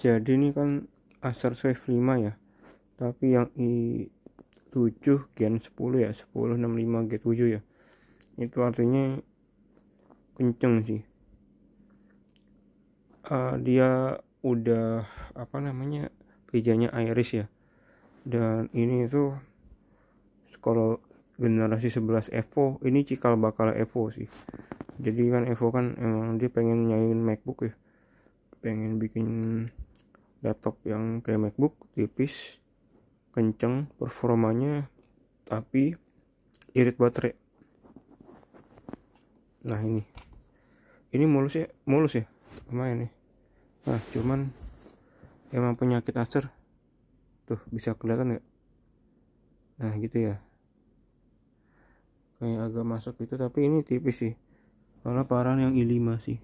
jadi ini kan Acer Swift 5 ya tapi yang i7 Gen 10 ya 1065 G7 ya itu artinya kenceng sih uh, dia udah apa namanya kerjanya iris ya dan ini itu kalau generasi 11 Evo ini cikal bakal Evo sih jadi kan Evo kan emang dia pengen nyain MacBook ya pengen bikin laptop yang kayak MacBook tipis kenceng performanya tapi irit baterai nah ini ini mulus ya mulus ya lumayan nih nah cuman emang penyakit acer tuh bisa kelihatan nggak nah gitu ya kayak agak masuk itu tapi ini tipis sih karena parah yang i5 sih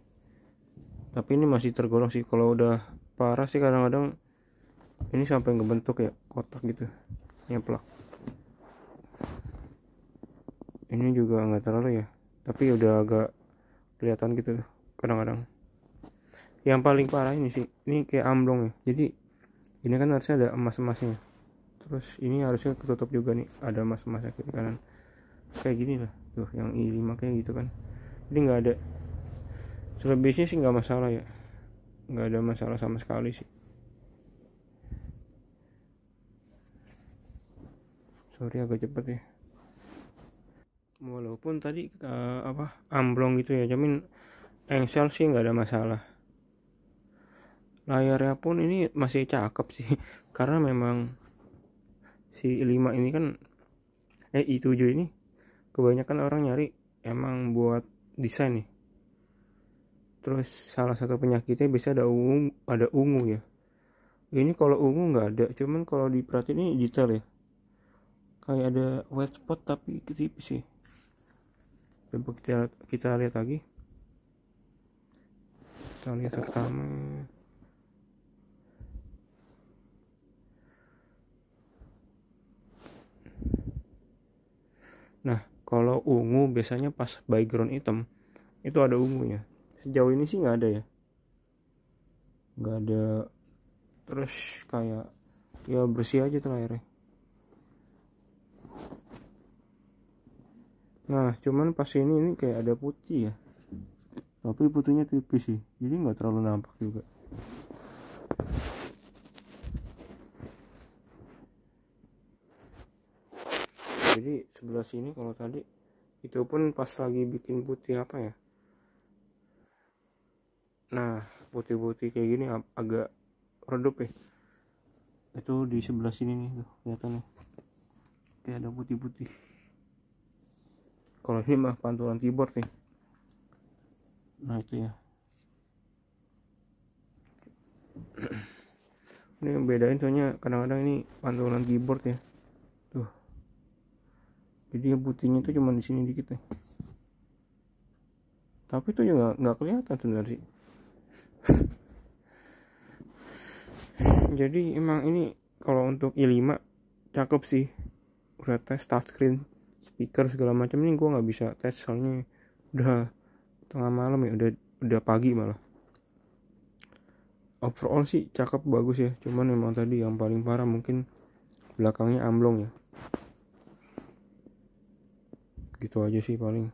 tapi ini masih tergolong sih kalau udah parah sih kadang-kadang ini sampai ngebentuk ya kotak gitu nyeplak ini juga nggak terlalu ya tapi udah agak kelihatan gitu kadang-kadang yang paling parah ini sih ini kayak amblong ya jadi ini kan harusnya ada emas-emasnya terus ini harusnya ketutup juga nih ada emas-emasnya kiri kanan kayak gini lah tuh yang i5 kayak gitu kan Ini nggak ada selebihnya sih nggak masalah ya nggak ada masalah sama sekali sih sorry agak cepet ya walaupun tadi uh, apa amblong gitu ya jamin engsel sih nggak ada masalah layarnya pun ini masih cakep sih karena memang si 5 ini kan eh i7 ini kebanyakan orang nyari emang buat desain nih terus salah satu penyakitnya bisa ada ungu ada ungu ya ini kalau ungu nggak ada cuman kalau diperhatiin ini detail ya kayak ada white spot tapi tipis sih coba kita kita lihat lagi kita lihat pertama nah kalau ungu biasanya pas background hitam itu ada ungunya sejauh ini sih nggak ada ya nggak ada terus kayak ya bersih aja tuh airnya nah cuman pas ini ini kayak ada putih ya tapi putihnya tipis sih jadi nggak terlalu nampak juga jadi sebelah sini kalau tadi itu pun pas lagi bikin putih apa ya nah putih-putih kayak gini agak redup ya itu di sebelah sini nih tuh kelihatan nih kayak ada putih-putih kalau ini mah pantulan keyboard nih nah itu ya ini yang bedain soalnya kadang-kadang ini pantulan keyboard ya tuh jadi putihnya itu cuma di sini dikit nih ya. tapi itu juga nggak kelihatan sebenarnya sih jadi emang ini kalau untuk i5 cakep sih udah tes touchscreen speaker segala macam ini gue nggak bisa tes soalnya udah tengah malam ya udah udah pagi malah overall sih cakep bagus ya cuman emang tadi yang paling parah mungkin belakangnya amblong ya gitu aja sih paling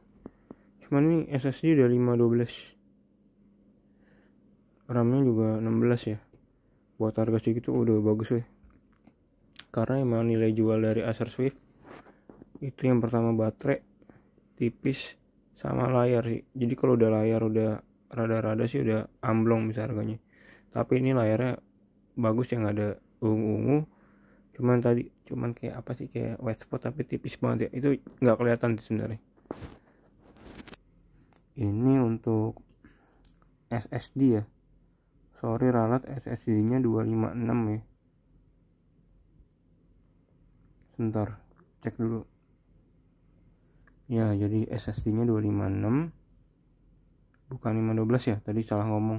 cuman ini SSD udah 512 RAM nya juga 16 ya buat harga segitu udah bagus sih karena emang nilai jual dari Acer Swift itu yang pertama baterai tipis sama layar sih jadi kalau udah layar udah rada-rada sih udah amblong bisa harganya tapi ini layarnya bagus yang ada ungu-ungu cuman tadi cuman kayak apa sih kayak white spot tapi tipis banget ya itu nggak kelihatan sebenarnya ini untuk SSD ya sorry ralat SSD nya 256 ya sebentar cek dulu ya jadi SSD nya 256 bukan 512 ya tadi salah ngomong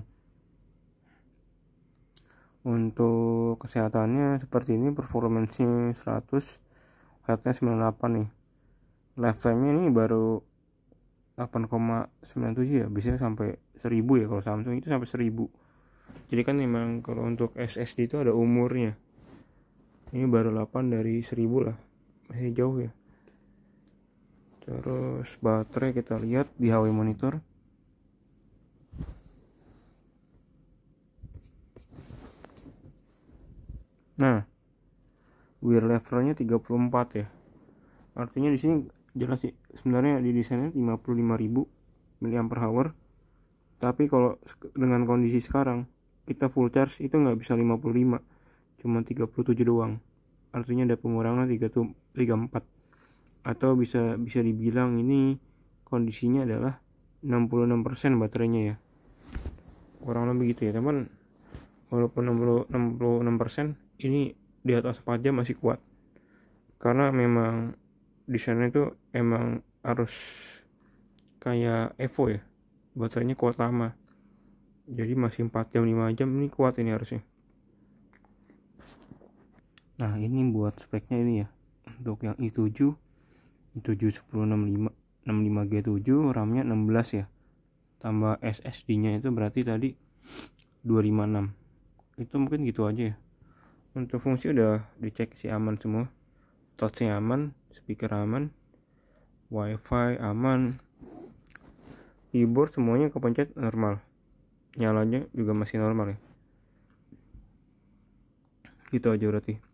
untuk kesehatannya seperti ini performansinya 100 Hz 98 nih lifetime nya ini baru 8,97 ya biasanya sampai 1000 ya kalau Samsung itu sampai 1000 jadi kan memang kalau untuk SSD itu ada umurnya ini baru 8 dari 1000 lah masih jauh ya terus baterai kita lihat di HW monitor nah wear levelnya 34 ya artinya di sini jelas sih sebenarnya di desainnya 55.000 mAh tapi kalau dengan kondisi sekarang kita full charge itu nggak bisa 55 cuma 37 doang artinya ada pengurangan 34 atau bisa bisa dibilang ini kondisinya adalah 66% baterainya ya kurang lebih gitu ya teman walaupun 60, 66% ini di atas 4 jam masih kuat karena memang desainnya itu emang harus kayak Evo ya baterainya kuat lama jadi masih 4 jam 5 jam ini kuat ini harusnya nah ini buat speknya ini ya untuk yang i7 i7 1065 65G7 RAM-nya 16 ya tambah SSD-nya itu berarti tadi 256 itu mungkin gitu aja ya untuk fungsi udah dicek si aman semua touchnya aman speaker aman wifi aman keyboard semuanya kepencet normal nyalanya juga masih normal ya gitu aja berarti